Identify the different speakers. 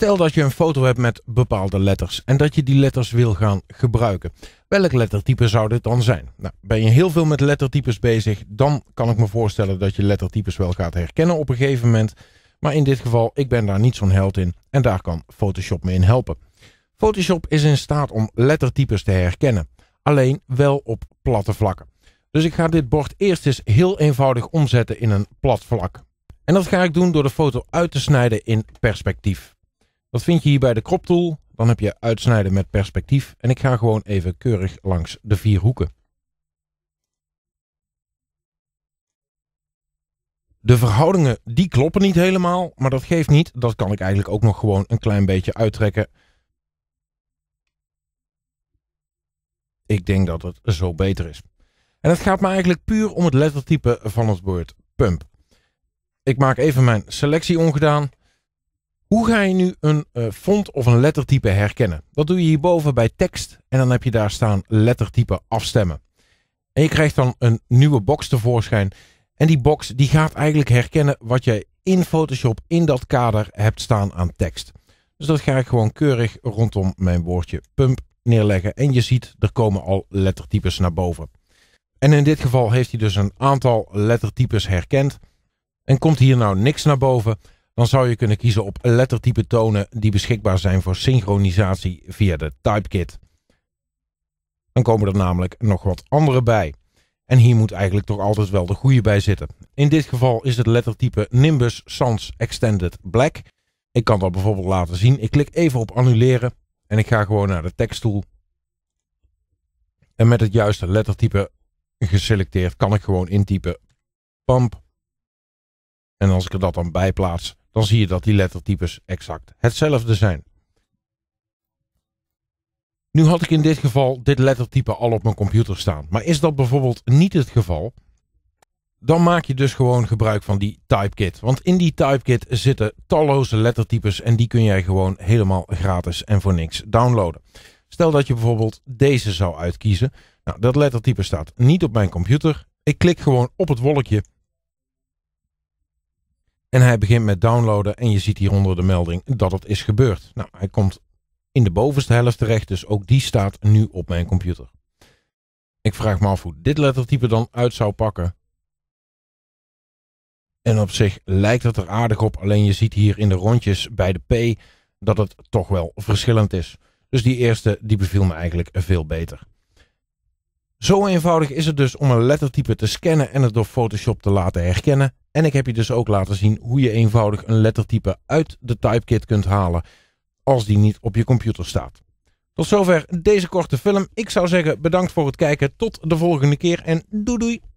Speaker 1: Stel dat je een foto hebt met bepaalde letters en dat je die letters wil gaan gebruiken. Welk lettertype zou dit dan zijn? Nou, ben je heel veel met lettertypes bezig, dan kan ik me voorstellen dat je lettertypes wel gaat herkennen op een gegeven moment. Maar in dit geval, ik ben daar niet zo'n held in en daar kan Photoshop me in helpen. Photoshop is in staat om lettertypes te herkennen, alleen wel op platte vlakken. Dus ik ga dit bord eerst eens heel eenvoudig omzetten in een plat vlak. En dat ga ik doen door de foto uit te snijden in perspectief. Dat vind je hier bij de crop tool. Dan heb je uitsnijden met perspectief. En ik ga gewoon even keurig langs de vier hoeken. De verhoudingen die kloppen niet helemaal, maar dat geeft niet. Dat kan ik eigenlijk ook nog gewoon een klein beetje uittrekken. Ik denk dat het zo beter is. En het gaat me eigenlijk puur om het lettertype van het woord pump. Ik maak even mijn selectie ongedaan. Hoe ga je nu een uh, font of een lettertype herkennen? Dat doe je hierboven bij tekst en dan heb je daar staan lettertype afstemmen. En je krijgt dan een nieuwe box tevoorschijn. En die box die gaat eigenlijk herkennen wat jij in Photoshop in dat kader hebt staan aan tekst. Dus dat ga ik gewoon keurig rondom mijn woordje pump neerleggen. En je ziet, er komen al lettertypes naar boven. En in dit geval heeft hij dus een aantal lettertypes herkend. En komt hier nou niks naar boven dan zou je kunnen kiezen op lettertype tonen die beschikbaar zijn voor synchronisatie via de Typekit. Dan komen er namelijk nog wat andere bij. En hier moet eigenlijk toch altijd wel de goede bij zitten. In dit geval is het lettertype Nimbus Sans Extended Black. Ik kan dat bijvoorbeeld laten zien. Ik klik even op annuleren en ik ga gewoon naar de teksttool. En met het juiste lettertype geselecteerd kan ik gewoon intypen pump. En als ik er dat dan bij plaats, dan zie je dat die lettertypes exact hetzelfde zijn. Nu had ik in dit geval dit lettertype al op mijn computer staan. Maar is dat bijvoorbeeld niet het geval? Dan maak je dus gewoon gebruik van die typekit. Want in die typekit zitten talloze lettertypes en die kun jij gewoon helemaal gratis en voor niks downloaden. Stel dat je bijvoorbeeld deze zou uitkiezen. Nou, dat lettertype staat niet op mijn computer. Ik klik gewoon op het wolkje en hij begint met downloaden en je ziet hieronder de melding dat het is gebeurd. Nou, hij komt in de bovenste helft terecht, dus ook die staat nu op mijn computer. Ik vraag me af hoe dit lettertype dan uit zou pakken. En op zich lijkt het er aardig op, alleen je ziet hier in de rondjes bij de P dat het toch wel verschillend is. Dus die eerste die beviel me eigenlijk veel beter. Zo eenvoudig is het dus om een lettertype te scannen en het door Photoshop te laten herkennen. En ik heb je dus ook laten zien hoe je eenvoudig een lettertype uit de typekit kunt halen als die niet op je computer staat. Tot zover deze korte film. Ik zou zeggen bedankt voor het kijken. Tot de volgende keer en doei doei.